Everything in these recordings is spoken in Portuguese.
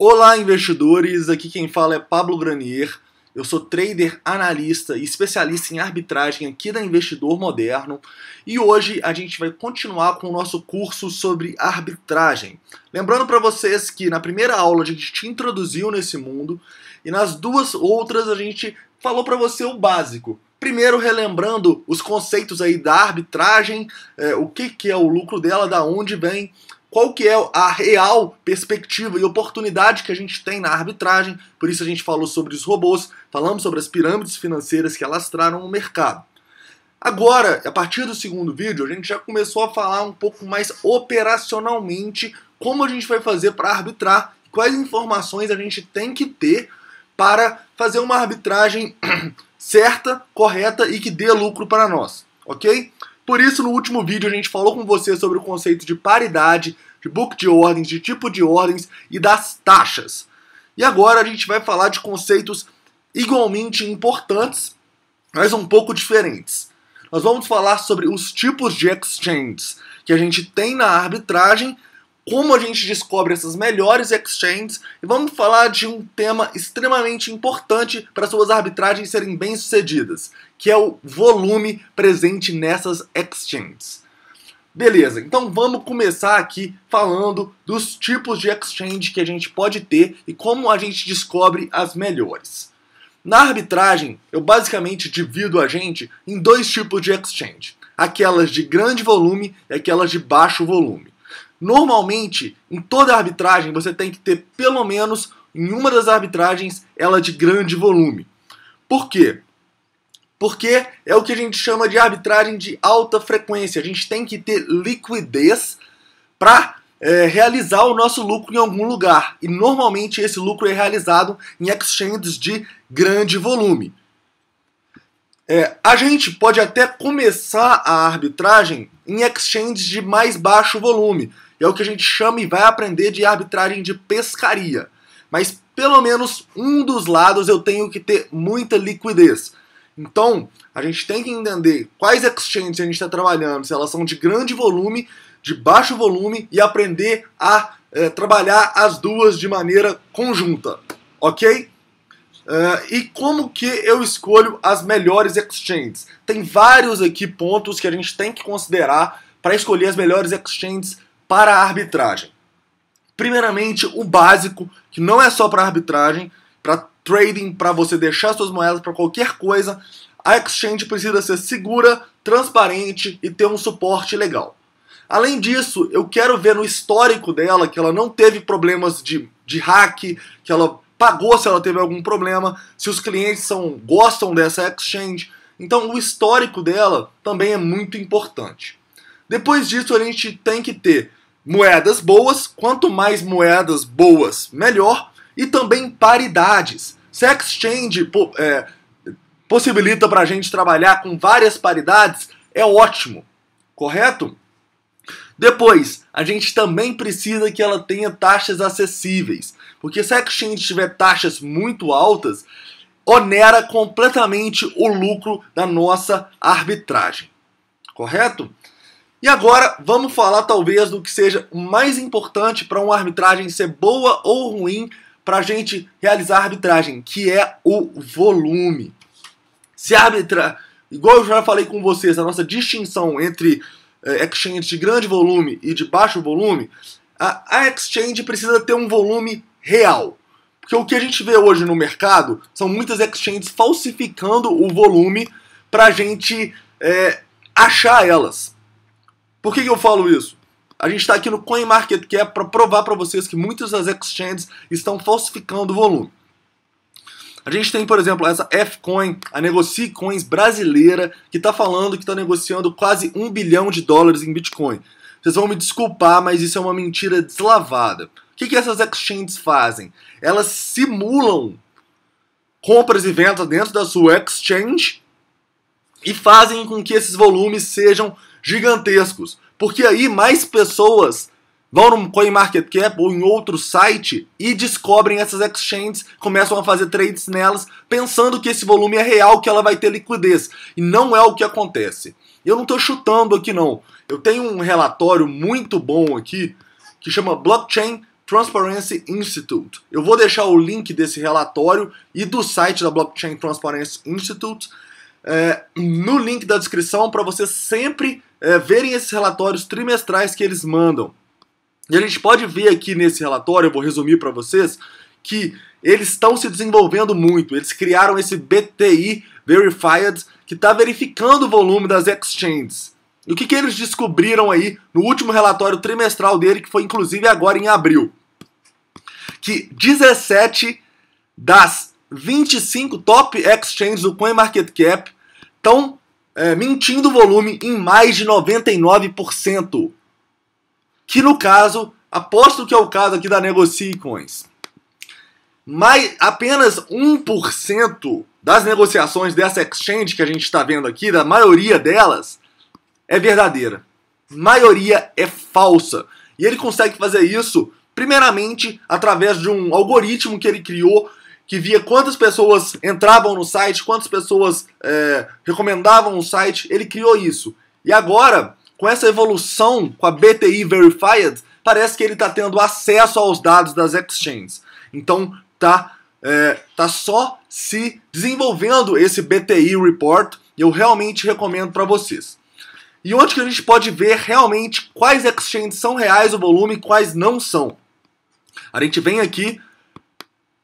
Olá, investidores! Aqui quem fala é Pablo Granier. Eu sou trader, analista e especialista em arbitragem aqui da Investidor Moderno e hoje a gente vai continuar com o nosso curso sobre arbitragem. Lembrando para vocês que na primeira aula a gente te introduziu nesse mundo e nas duas outras a gente falou para você o básico. Primeiro, relembrando os conceitos aí da arbitragem, é, o que, que é o lucro dela, da onde vem, qual que é a real perspectiva e oportunidade que a gente tem na arbitragem. Por isso a gente falou sobre os robôs, falamos sobre as pirâmides financeiras que alastraram o mercado. Agora, a partir do segundo vídeo, a gente já começou a falar um pouco mais operacionalmente como a gente vai fazer para arbitrar, quais informações a gente tem que ter para fazer uma arbitragem certa, correta e que dê lucro para nós, ok? Por isso, no último vídeo a gente falou com você sobre o conceito de paridade, de book de ordens, de tipo de ordens e das taxas. E agora a gente vai falar de conceitos igualmente importantes, mas um pouco diferentes. Nós vamos falar sobre os tipos de exchanges que a gente tem na arbitragem como a gente descobre essas melhores exchanges e vamos falar de um tema extremamente importante para suas arbitragens serem bem-sucedidas, que é o volume presente nessas exchanges. Beleza, então vamos começar aqui falando dos tipos de exchange que a gente pode ter e como a gente descobre as melhores. Na arbitragem, eu basicamente divido a gente em dois tipos de exchange: aquelas de grande volume e aquelas de baixo volume. Normalmente, em toda arbitragem, você tem que ter pelo menos em uma das arbitragens ela de grande volume. Por quê? Porque é o que a gente chama de arbitragem de alta frequência. A gente tem que ter liquidez para é, realizar o nosso lucro em algum lugar. E normalmente esse lucro é realizado em exchanges de grande volume. É, a gente pode até começar a arbitragem em exchanges de mais baixo volume. É o que a gente chama e vai aprender de arbitragem de pescaria. Mas pelo menos um dos lados eu tenho que ter muita liquidez. Então, a gente tem que entender quais exchanges a gente está trabalhando, se elas são de grande volume, de baixo volume, e aprender a é, trabalhar as duas de maneira conjunta, ok? Eh, e como que eu escolho as melhores exchanges? Tem vários aqui pontos que a gente tem que considerar para escolher as melhores exchanges para a arbitragem. Primeiramente, o básico, que não é só para arbitragem, para trading, para você deixar suas moedas para qualquer coisa, a exchange precisa ser segura, transparente e ter um suporte legal. Além disso, eu quero ver no histórico dela que ela não teve problemas de, de hack, que ela pagou se ela teve algum problema, se os clientes são, gostam dessa exchange. Então, o histórico dela também é muito importante. Depois disso, a gente tem que ter moedas boas, quanto mais moedas boas, melhor, e também paridades. Se a exchange po é, possibilita para a gente trabalhar com várias paridades, é ótimo, correto? Depois, a gente também precisa que ela tenha taxas acessíveis, porque se a exchange tiver taxas muito altas, onera completamente o lucro da nossa arbitragem, correto? E agora vamos falar talvez do que seja mais importante para uma arbitragem ser boa ou ruim para a gente realizar a arbitragem, que é o volume. Se arbitra, igual eu já falei com vocês, a nossa distinção entre eh, exchanges exchange de grande volume e de baixo volume, a, a exchange precisa ter um volume real. Porque o que a gente vê hoje no mercado são muitas exchanges falsificando o volume para a gente eh, achar elas. Por que, que eu falo isso? A gente está aqui no CoinMarketCap para provar para vocês que muitas das exchanges estão falsificando o volume. A gente tem, por exemplo, essa Fcoin, a Negocie Coins brasileira, que está falando que está negociando quase um bilhão de dólares em Bitcoin. Vocês vão me desculpar, mas isso é uma mentira deslavada. O que, que essas exchanges fazem? Elas simulam compras e vendas dentro da sua exchange e fazem com que esses volumes sejam gigantescos. Porque aí mais pessoas vão no CoinMarketCap ou em outro site e descobrem essas exchanges, começam a fazer trades nelas, pensando que esse volume é real, que ela vai ter liquidez. E não é o que acontece. Eu não estou chutando aqui não. Eu tenho um relatório muito bom aqui que chama Blockchain Transparency Institute. Eu vou deixar o link desse relatório e do site da Blockchain Transparency Institute é, no link da descrição para vocês sempre é, verem esses relatórios trimestrais que eles mandam. E a gente pode ver aqui nesse relatório, eu vou resumir para vocês, que eles estão se desenvolvendo muito. Eles criaram esse BTI Verified que está verificando o volume das exchanges. E o que, que eles descobriram aí no último relatório trimestral dele, que foi inclusive agora em abril? Que 17 das 25 top exchanges do CoinMarketCap estão é, mentindo o volume em mais de 99%. Que no caso, aposto que é o caso aqui da Negocicoins. Mas apenas 1% das negociações dessa exchange que a gente está vendo aqui, da maioria delas, é verdadeira. A maioria é falsa. E ele consegue fazer isso, primeiramente, através de um algoritmo que ele criou que via quantas pessoas entravam no site, quantas pessoas é, recomendavam o site, ele criou isso. E agora, com essa evolução, com a BTI Verified, parece que ele está tendo acesso aos dados das exchanges. Então, tá, é, tá só se desenvolvendo esse BTI Report, e eu realmente recomendo para vocês. E onde que a gente pode ver realmente quais exchanges são reais o volume e quais não são. A gente vem aqui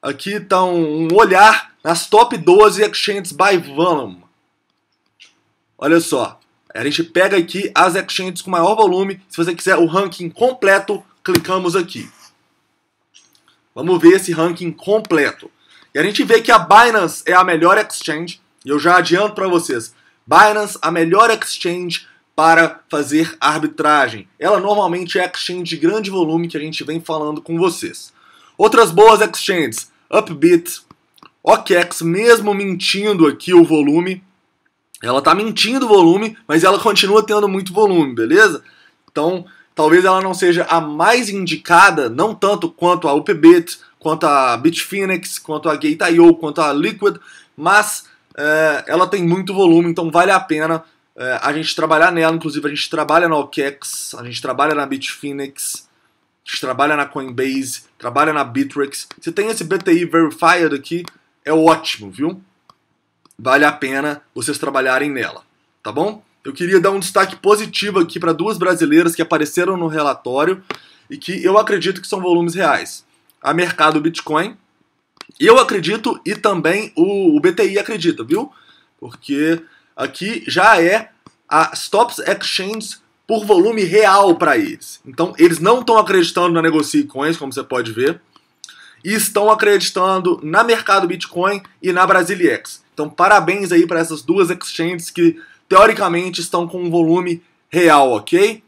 Aqui está um olhar nas top 12 exchanges by volume. Olha só. A gente pega aqui as exchanges com maior volume. Se você quiser o ranking completo, clicamos aqui. Vamos ver esse ranking completo. E a gente vê que a Binance é a melhor exchange. E eu já adianto para vocês. Binance, a melhor exchange para fazer arbitragem. Ela normalmente é exchange de grande volume que a gente vem falando com vocês. Outras boas exchanges, Upbeat, OKEx, mesmo mentindo aqui o volume, ela tá mentindo o volume, mas ela continua tendo muito volume, beleza? Então, talvez ela não seja a mais indicada, não tanto quanto a Upbit, quanto a Bitfinex, quanto a Gate.io, quanto a Liquid, mas é, ela tem muito volume, então vale a pena é, a gente trabalhar nela. Inclusive, a gente trabalha na OKEx, a gente trabalha na Bitfinex, trabalha na Coinbase, trabalha na Bittrex. Se tem esse BTI Verified aqui, é ótimo, viu? Vale a pena vocês trabalharem nela, tá bom? Eu queria dar um destaque positivo aqui para duas brasileiras que apareceram no relatório e que eu acredito que são volumes reais. A Mercado Bitcoin, eu acredito e também o, o BTI acredita, viu? Porque aqui já é a Stops Exchange por volume real para eles. Então, eles não estão acreditando na Negocie Coins, como você pode ver, e estão acreditando na Mercado Bitcoin e na Brasilex. Então, parabéns aí para essas duas exchanges que teoricamente estão com um volume real, ok?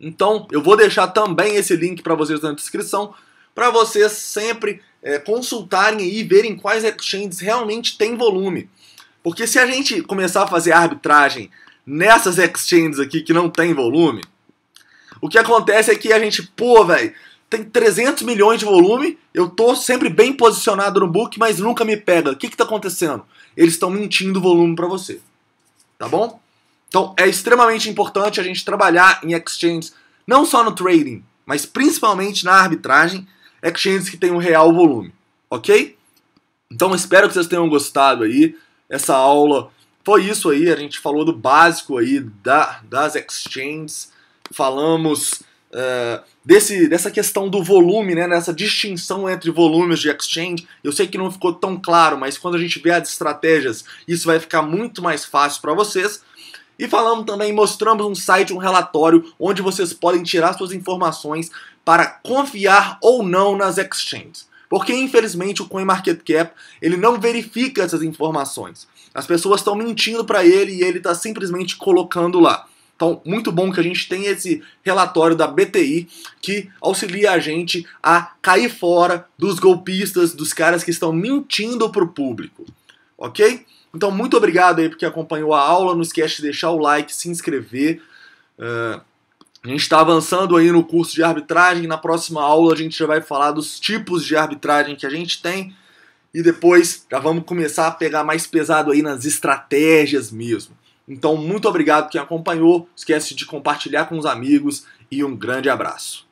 Então, eu vou deixar também esse link para vocês na descrição, para vocês sempre é, consultarem e verem quais exchanges realmente têm volume. Porque se a gente começar a fazer arbitragem nessas exchanges aqui que não tem volume, o que acontece é que a gente, pô, velho, tem 300 milhões de volume, eu tô sempre bem posicionado no book, mas nunca me pega. O que que tá acontecendo? Eles estão mentindo o volume para você. Tá bom? Então é extremamente importante a gente trabalhar em exchanges, não só no trading, mas principalmente na arbitragem, exchanges que tem um real volume, ok? Então espero que vocês tenham gostado aí essa aula foi isso aí, a gente falou do básico aí da, das exchanges, falamos uh, desse, dessa questão do volume, né, nessa distinção entre volumes de exchange. Eu sei que não ficou tão claro, mas quando a gente vê as estratégias, isso vai ficar muito mais fácil para vocês. E falamos também, mostramos um site, um relatório onde vocês podem tirar suas informações para confiar ou não nas exchanges. Porque infelizmente o CoinMarketCap, ele não verifica essas informações. As pessoas estão mentindo para ele e ele está simplesmente colocando lá. Então, muito bom que a gente tem esse relatório da BTI que auxilia a gente a cair fora dos golpistas, dos caras que estão mentindo para o público. Ok? Então, muito obrigado aí porque acompanhou a aula. Não esquece de deixar o like, se inscrever. Uh... A gente está avançando aí no curso de arbitragem. Na próxima aula a gente já vai falar dos tipos de arbitragem que a gente tem. E depois já vamos começar a pegar mais pesado aí nas estratégias mesmo. Então, muito obrigado quem acompanhou. Esquece de compartilhar com os amigos e um grande abraço.